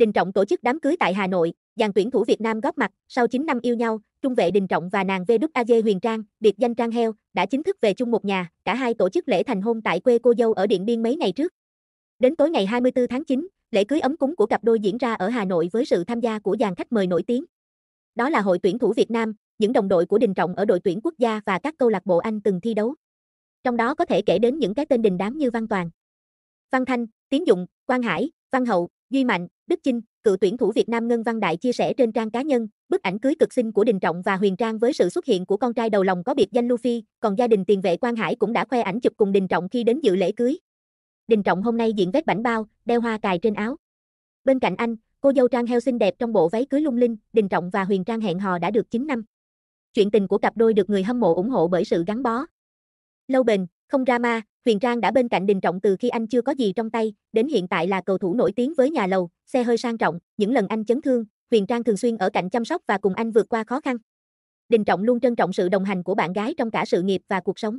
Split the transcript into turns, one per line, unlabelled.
Đình Trọng tổ chức đám cưới tại Hà Nội, dàn tuyển thủ Việt Nam góp mặt, sau 9 năm yêu nhau, trung vệ Đình Trọng và nàng VWAJ Huyền Trang, biệt danh Trang Heo, đã chính thức về chung một nhà, cả hai tổ chức lễ thành hôn tại quê cô dâu ở Điện Biên mấy ngày trước. Đến tối ngày 24 tháng 9, lễ cưới ấm cúng của cặp đôi diễn ra ở Hà Nội với sự tham gia của dàn khách mời nổi tiếng. Đó là hội tuyển thủ Việt Nam, những đồng đội của Đình Trọng ở đội tuyển quốc gia và các câu lạc bộ Anh từng thi đấu. Trong đó có thể kể đến những cái tên đình đám như Văn Toàn, Văn Thanh, Tiến Dụng, Quang Hải, Văn Hậu, Duy Mạnh, Đức Chinh, cựu tuyển thủ Việt Nam Ngân Văn Đại chia sẻ trên trang cá nhân, bức ảnh cưới cực xinh của Đình Trọng và Huyền Trang với sự xuất hiện của con trai đầu lòng có biệt danh Luffy, còn gia đình tiền vệ Quang Hải cũng đã khoe ảnh chụp cùng Đình Trọng khi đến dự lễ cưới. Đình Trọng hôm nay diện vest bảnh bao, đeo hoa cài trên áo. Bên cạnh anh, cô dâu Trang heo xinh đẹp trong bộ váy cưới lung linh, Đình Trọng và Huyền Trang hẹn hò đã được 9 năm. Chuyện tình của cặp đôi được người hâm mộ ủng hộ bởi sự gắn bó. Lâu bền, không drama, Huyền Trang đã bên cạnh Đình Trọng từ khi anh chưa có gì trong tay, đến hiện tại là cầu thủ nổi tiếng với nhà lầu, xe hơi sang trọng, những lần anh chấn thương, Huyền Trang thường xuyên ở cạnh chăm sóc và cùng anh vượt qua khó khăn. Đình Trọng luôn trân trọng sự đồng hành của bạn gái trong cả sự nghiệp và cuộc sống.